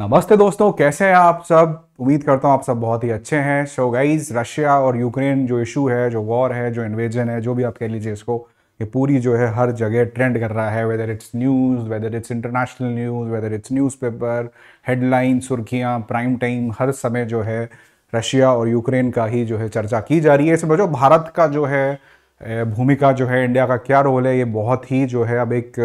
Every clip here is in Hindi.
नमस्ते दोस्तों कैसे हैं आप सब उम्मीद करता हूं आप सब बहुत ही अच्छे हैं सो गाइज रशिया और यूक्रेन जो इशू है जो वॉर है जो इन्वेजन है जो भी आप कह लीजिए इसको ये पूरी जो है हर जगह ट्रेंड कर रहा है whether it's news whether it's international news whether it's newspaper headline सुर्खियाँ प्राइम टाइम हर समय जो है रशिया और यूक्रेन का ही जो है चर्चा की जा रही है इसमें जो भारत का जो है भूमिका जो है इंडिया का क्या रोल है ये बहुत ही जो है अब एक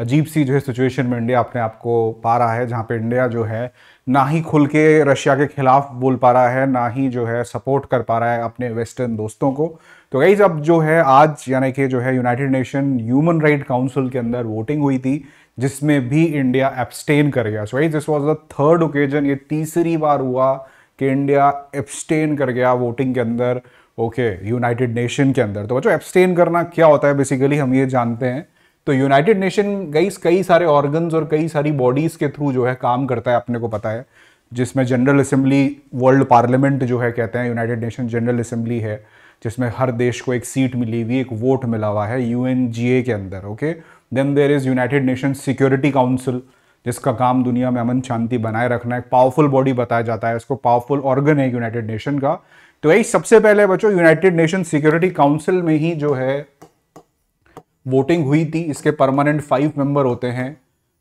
अजीब सी जो है सिचुएशन में इंडिया अपने आप को पा रहा है जहाँ पे इंडिया जो है ना ही खुल के रशिया के खिलाफ बोल पा रहा है ना ही जो है सपोर्ट कर पा रहा है अपने वेस्टर्न दोस्तों को तो यही अब जो है आज यानी कि जो है United Nation human right council के अंदर वोटिंग हुई थी जिसमें भी इंडिया एब्सटेन कर गया सो यही this was the third occasion ये तीसरी बार हुआ कि इंडिया एब्सटेन कर गया वोटिंग के अंदर ओके यूनाइटेड नेशन के अंदर तो बच्चों एब्सटेन करना क्या होता है बेसिकली हम ये जानते हैं तो यूनाइटेड नेशन गई कई सारे ऑर्गन्स और कई सारी बॉडीज़ के थ्रू जो है काम करता है अपने को पता है जिसमें जनरल असेंबली वर्ल्ड पार्लियामेंट जो है कहते हैं यूनाइटेड नेशन जनरल असेंबली है जिसमें हर देश को एक सीट मिली हुई एक वोट मिला हुआ है यू के अंदर okay then there is United Nation security council जिसका काम दुनिया में अमन शांति बनाए रखना एक पावरफुल बॉडी बताया जाता है उसको पावरफुल ऑर्गन है यूनाइटेड नेशन का तो यही सबसे पहले बच्चों यूनाइटेड नेशन सिक्योरिटी काउंसिल में ही जो है वोटिंग हुई थी इसके परमानेंट फाइव मेंबर होते हैं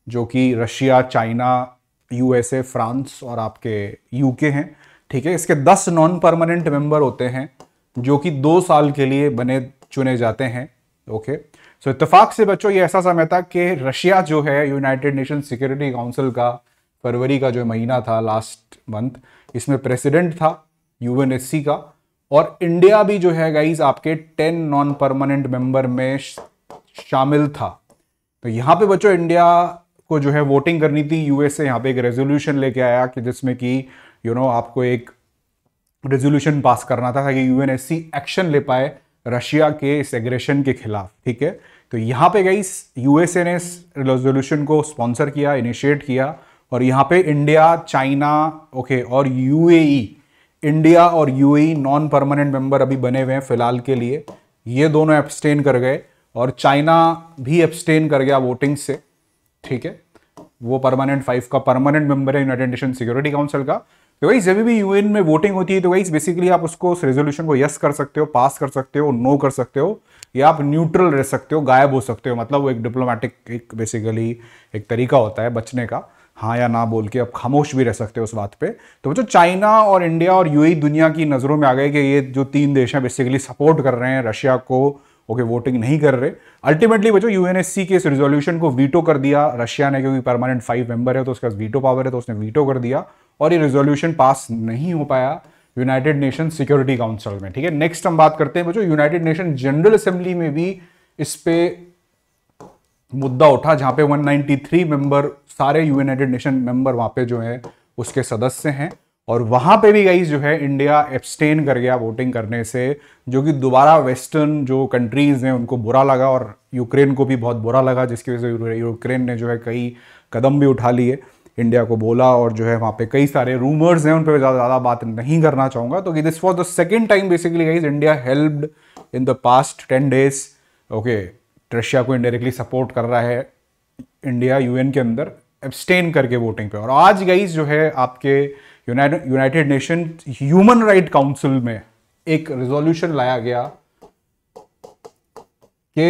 जो कि रशिया चाइना यूएसए फ्रांस और आपके यूके हैं ठीक है इसके दस नॉन परमानेंट मेंबर होते हैं जो कि दो साल के लिए बने चुने जाते हैं ओके सो इतफाक से बच्चों ये ऐसा समय था कि रशिया जो है यूनाइटेड नेशन सिक्योरिटी काउंसिल का फरवरी का जो महीना था लास्ट मंथ इसमें प्रेसिडेंट था यूएनएससी का और इंडिया भी जो है गाइज आपके टेन नॉन परमानेंट मेंबर में शामिल था तो यहाँ पे बच्चों इंडिया को जो है वोटिंग करनी थी यूएसए यहाँ पे एक रेजोल्यूशन लेके आया कि जिसमें कि यू नो आपको एक रेजोल्यूशन पास करना था ताकि यूएनएससी एक्शन ले पाए रशिया के इस एग्रेशन के खिलाफ ठीक है तो यहाँ पे गई यूएसए ने इस रेजोल्यूशन को स्पॉन्सर किया इनिशिएट किया और यहाँ पे इंडिया चाइना ओके और यूएई इंडिया e, और यूएई नॉन परमानेंट मेंबर अभी बने हुए हैं फिलहाल के लिए ये दोनों एब्सटेन कर गए और चाइना भी एब्सटेन कर गया वोटिंग से ठीक है वो परमानेंट फाइव का परमानेंट मेंबर है यूनाइटेड नेशन सिक्योरिटी काउंसिल का तो वही जब भी यूएन में वोटिंग होती है तो वही बेसिकली आप उसको उस रेजोल्यूशन को यस कर सकते हो पास कर सकते हो नो कर सकते हो या आप न्यूट्रल रह सकते हो गायब हो सकते हो मतलब वो एक डिप्लोमेटिक एक बेसिकली एक तरीका होता है बचने का हाँ या ना बोल के आप खामोश भी रह सकते हो उस बात पे तो बच्चों चाइना और इंडिया और यूएई e दुनिया की नज़रों में आ गए कि ये जो तीन देश हैं बेसिकली सपोर्ट कर रहे हैं रशिया को ओके okay, वोटिंग नहीं कर रहे अल्टीमेटली बच्चों यूएनएससी के इस रिजोल्यूशन को वीटो कर दिया रशिया ने क्योंकि परमानेंट फाइव मेंबर है तो उसका वीटो पावर है तो उसने वीटो कर दिया और ये रिजोल्यूशन पास नहीं हो पाया यूनाइटेड नेशन सिक्योरिटी काउंसिल में ठीक है नेक्स्ट हम बात करते हैं बच्चों यूनाइटेड नेशन जनरल असेंबली में भी इस पे मुद्दा उठा जहां पे 193 मेंबर सारे यूनाइटेड नेशन मेंबर वहां पे जो है उसके सदस्य हैं और वहाँ पे भी गई जो है इंडिया एब्सटेन कर गया वोटिंग करने से जो कि दोबारा वेस्टर्न जो कंट्रीज़ हैं उनको बुरा लगा और यूक्रेन को भी बहुत बुरा लगा जिसकी वजह से यूक्रेन ने जो है कई कदम भी उठा लिए इंडिया को बोला और जो है वहाँ पे कई सारे रूमर्स हैं उन पर ज़्यादा ज़्यादा बात नहीं करना चाहूँगा तो कि this was the second time basically गई India helped in the past ten days okay Russia को इंडायरेक्टली सपोर्ट कर रहा है इंडिया यूएन के अंदर एब्सटेन करके वोटिंग पे और आज गई जो है आपके United Nation human right council में एक रेजोल्यूशन लाया गया कि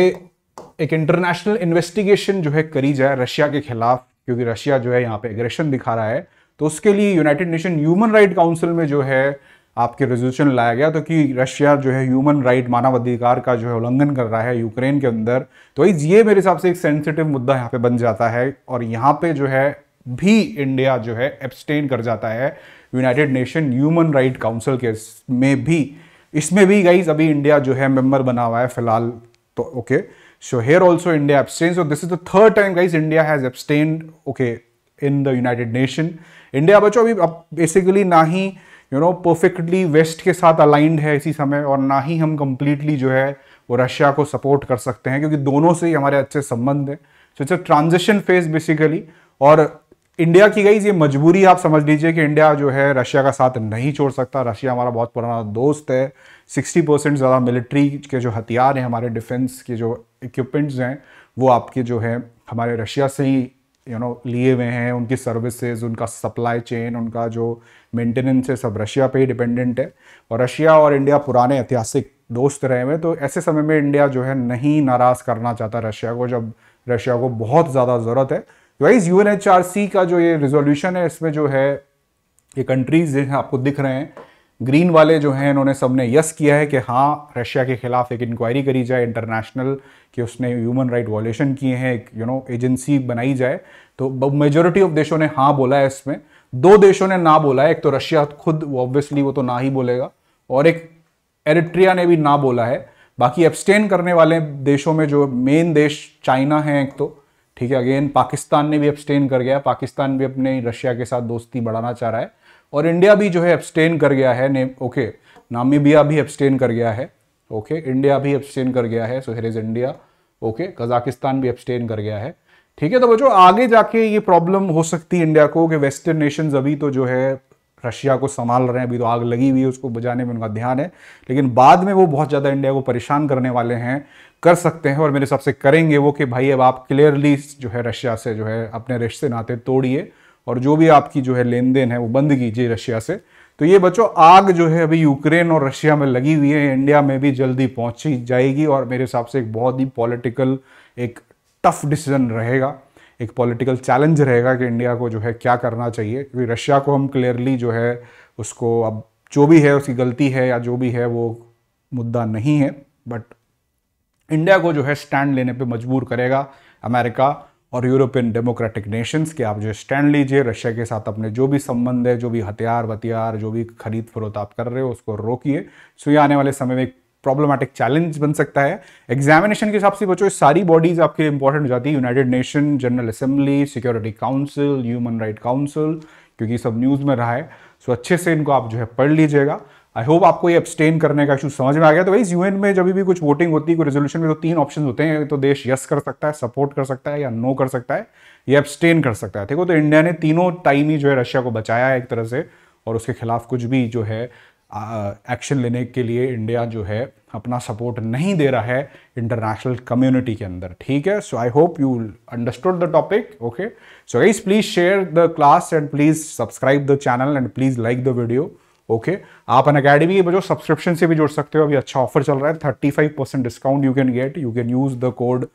एक इंटरनेशनल इन्वेस्टिगेशन जो है करी जाए रशिया के खिलाफ क्योंकि रशिया जो है यहां पे एग्रेशन दिखा रहा है तो उसके लिए United Nation human right council में जो है आपके रेजोल्यूशन लाया गया तो कि रशिया जो है ह्यूमन राइट मानवाधिकार का जो है उल्लंघन कर रहा है यूक्रेन के अंदर तो इस ये मेरे हिसाब से एक सेंसिटिव मुद्दा यहाँ पे बन जाता है और यहाँ पे जो है भी इंडिया जो है एब्सटेन कर जाता है United Nation human right council के में भी इसमें भी गई अभी इंडिया जो है मेंबर बना हुआ है फिलहाल तो okay so here also India abstain so this is the third time guys India has abstain okay in the United Nation India बच्चों अभी अब बेसिकली ना ही यू नो परफेक्टली वेस्ट के साथ अलाइंड है इसी समय और ना ही हम कम्प्लीटली जो है वो रशिया को सपोर्ट कर सकते हैं क्योंकि दोनों से ही हमारे अच्छे संबंध हैं so it's a transition phase basically और इंडिया की गई ये मजबूरी आप समझ लीजिए कि इंडिया जो है रशिया का साथ नहीं छोड़ सकता रशिया हमारा बहुत पुराना दोस्त है 60 परसेंट ज़्यादा मिलिट्री के जो हथियार हैं हमारे डिफेंस के जो इक्विपमेंट्स हैं वो आपके जो है हमारे रशिया से ही यू you नो know, लिए हुए हैं उनकी सर्विसेज उनका सप्लाई चेन उनका जो मेंटेनेंस है सब रशिया पे ही डिपेंडेंट है और रशिया और इंडिया पुराने ऐतिहासिक दोस्त रहे हुए तो ऐसे समय में इंडिया जो है नहीं नाराज़ करना चाहता रशिया को जब रशिया को बहुत ज़्यादा ज़रूरत है वाइज यू का जो ये रिजोल्यूशन है इसमें जो है ये कंट्रीज़ आपको दिख रहे हैं ग्रीन वाले जो हैं इन्होंने सबने यस किया है कि हाँ रशिया के खिलाफ एक इंक्वायरी करी जाए इंटरनेशनल कि उसने ह्यूमन राइट वॉलेशन किए हैं एक यू नो एजेंसी बनाई जाए तो मेजोरिटी ऑफ देशों ने हाँ बोला है इसमें दो देशों ने ना बोला है एक तो रशिया खुद ऑब्वियसली वो तो ना ही बोलेगा और एक एरिट्रिया ने भी ना बोला है बाकी एब्सटेन करने वाले देशों में जो मेन देश चाइना है एक तो ठीक है अगेन पाकिस्तान ने भी एब्सटेन कर गया पाकिस्तान भी अपने रशिया के साथ दोस्ती बढ़ाना चाह रहा है और इंडिया भी जो है एब्सटेन कर गया है ने ओके नामीबिया भी एब्सटेन कर गया है ओके इंडिया भी एब्सटेन कर गया है so here is India okay Kazakhstan भी एब्सटेन कर गया है ठीक है तो बच्चों आगे जाके ये प्रॉब्लम हो सकती है इंडिया को कि वेस्टर्न नेशंस अभी तो जो है रशिया को संभाल रहे हैं अभी तो आग लगी हुई है उसको बुझाने में उनका ध्यान है लेकिन बाद में वो बहुत ज़्यादा इंडिया को परेशान करने वाले हैं कर सकते हैं और मेरे हिसाब से करेंगे वो कि भाई अब आप क्लियरली जो है रशिया से जो है अपने रिश्ते नाते तोड़िए और जो भी आपकी जो है लेन देन है वो बंद कीजिए रशिया से तो ये बच्चों आग जो है अभी यूक्रेन और रशिया में लगी हुई है इंडिया में भी जल्दी पहुंची जाएगी और मेरे हिसाब से एक बहुत ही पॉलिटिकल एक टफ डिसीजन रहेगा एक पॉलिटिकल चैलेंज रहेगा कि इंडिया को जो है क्या करना चाहिए क्योंकि रशिया को हम क्लियरली जो है उसको अब जो भी है उसकी गलती है या जो भी है वो मुद्दा नहीं है बट इंडिया को जो है स्टैंड लेने पर मजबूर करेगा अमेरिका और यूरोपियन डेमोक्रेटिक नेशंस के आप जो स्टैंड लीजिए रशिया के साथ अपने जो भी संबंध है जो भी हथियार वतियार जो भी खरीद फरोत आप कर रहे हो उसको रोकिए सो ये आने वाले समय में एक प्रॉब्लमेटिक चैलेंज बन सकता है एग्जामिनेशन के हिसाब से बच्चों सारी बॉडीज आपके लिए इंपॉर्टेंट हो जाती है United nation general assembly security council human right council क्योंकि सब न्यूज़ में रहा है सो अच्छे से इनको आप जो है पढ़ लीजिएगा आई होप आपको ये एब्सटेन करने का इशू समझ में आ गया तो वही यूएन में जब भी कुछ वोटिंग होती है कोई रेजोल्यूशन में तो तीन ऑप्शन होते हैं तो देश यस कर सकता है सपोर्ट कर सकता है या नो कर सकता है या एब्सटेन कर सकता है ठीक हो तो इंडिया ने तीनों टाइम ही जो है रशिया को बचाया है एक तरह से और उसके खिलाफ कुछ भी जो है एक्शन लेने के लिए इंडिया जो है अपना सपोर्ट नहीं दे रहा है इंटरनेशनल कम्युनिटी के अंदर ठीक है so I hope you understood the topic okay so guys please share the class and please subscribe the channel and please like the video okay okay? आप अन अकेडमी के बजो सब्सक्रिप्शन से भी जोड़ सकते हो अभी अच्छा ऑफर चल रहा है thirty five percent discount you can get you can use the code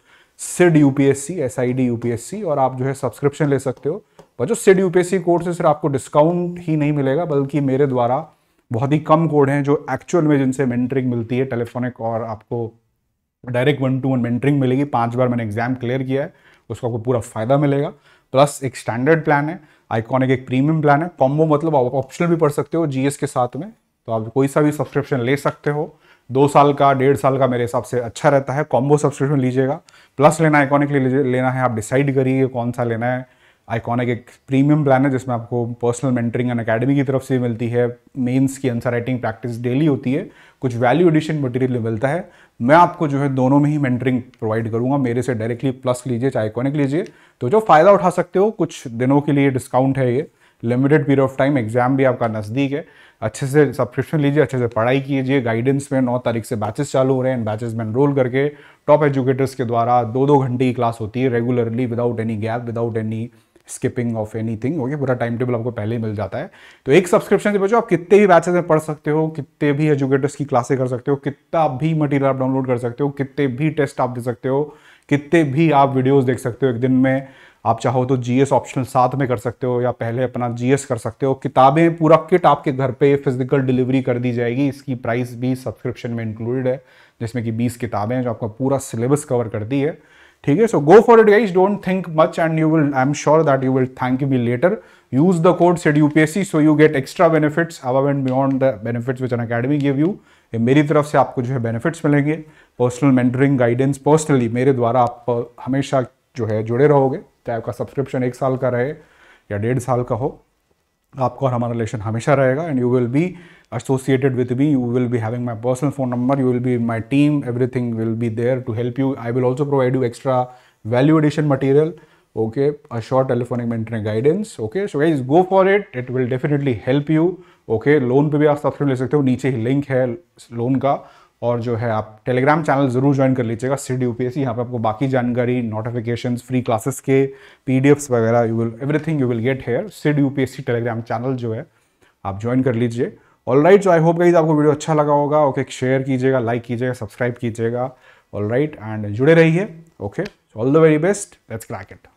SID UPSC S I D UPSC और आप जो है सब्सक्रिप्शन ले सकते हो बच्चों सिड यूपीएससी कोड से सिर्फ आपको डिस्काउंट ही नहीं मिलेगा बल्कि मेरे द्वारा बहुत ही कम कोड हैं जो एक्चुअल में जिनसे मेंटरिंग मिलती है टेलीफोनिक और आपको direct one to one mentoring मिलेगी पांच बार मैंने एग्जाम क्लियर किया है उसको आपको पूरा फायदा मिलेगा प्लस एक स्टैंडर्ड प्लान है आइकॉनिक एक प्रीमियम प्लान है कॉम्बो मतलब आप ऑप्शनल भी पढ़ सकते हो जीएस के साथ में तो आप कोई सा भी सब्सक्रिप्शन ले सकते हो दो साल का डेढ़ साल का मेरे हिसाब से अच्छा रहता है कॉम्बो सब्सक्रिप्शन लीजिएगा प्लस लेना आइकॉनिक ले लेना है आप डिसाइड करिए कौन सा लेना है आइकॉनिक एक प्रीमियम प्लान है जिसमें आपको पर्सनल मेंटरिंग एंड अकेडमी की तरफ से मिलती है मेंस की आंसर राइटिंग प्रैक्टिस डेली होती है कुछ वैल्यू एडिशन मटेरियल मिलता है मैं आपको जो है दोनों में ही मेंटरिंग प्रोवाइड करूंगा मेरे से डायरेक्टली प्लस लीजिए चाहे आइकॉनिक लीजिए तो जो फ़ायदा उठा सकते हो कुछ दिनों के लिए डिस्काउंट है ये limited period of time exam भी आपका नज़दीक है अच्छे से सब्सक्रिप्शन लीजिए अच्छे से पढ़ाई कीजिए गाइडेंस में नौ तारीख से बैचेस चालू हो रहे हैं बैचेस में एनरोल करके टॉप एजुकेटर्स के द्वारा दो दो घंटे की क्लास होती है regularly without any gap without any skipping of any thing okay पूरा टाइम टेबल आपको पहले ही मिल जाता है तो एक सब्सक्रिप्शन से बचो आप कितने भी बैचेज में पढ़ सकते हो कितने भी एजुकेटर्स की क्लासेस कर सकते हो कितना भी मटेरियल आप डाउनलोड कर सकते हो कितने भी टेस्ट आप दे सकते हो कितने भी आप वीडियोज़ देख सकते हो एक दिन में आप चाहो तो जीएस ऑप्शनल साथ में कर सकते हो या पहले अपना जीएस कर सकते हो किताबें पूरा किट आपके घर पे फिजिकल डिलीवरी कर दी जाएगी इसकी प्राइस भी सब्सक्रिप्शन में इंक्लूडेड है जिसमें कि 20 किताबें हैं जो आपका पूरा सिलेबस कवर करती है ठीक है so go for it guys don't think much and you will I am sure that you will thank me later use the code said UPSC so you get extra benefits above and beyond the benefits which Unacademy give you ये मेरी तरफ से आपको जो है बेनिफिट्स मिलेंगे पर्सनल मेंटरिंग गाइडेंस पर्सनली मेरे द्वारा आप uh, हमेशा जो है जुड़े रहोगे चाहे आपका सब्सक्रिप्शन एक साल का रहे या डेढ़ साल का हो आपका और हमारा रिलेशन हमेशा रहेगा and you will be associated with me you will be having my personal phone number you will be my team every thing will be there to help you I will also provide you extra value addition material okay a short telephonic maintain guidance okay so guys go for it it will definitely help you okay loan पे भी आप सब्सक्रिप्शन ले सकते हो नीचे ही लिंक है लोन का और जो है आप टेलीग्राम चैनल ज़रूर ज्वाइन कर लीजिएगा डी यू पी यहाँ पर आपको बाकी जानकारी नोटिफिकेशन फ्री क्लासेस के पी वगैरह you will everything you will get here C D U telegram channel जो है आप ज्वाइन कर लीजिए ऑल राइट जो आई होप गाइज आपको वीडियो अच्छा लगा होगा ओके शेयर कीजिएगा लाइक कीजिएगा सब्सक्राइब कीजिएगा ऑल राइट एंड जुड़े रहिए okay all the very best let's crack it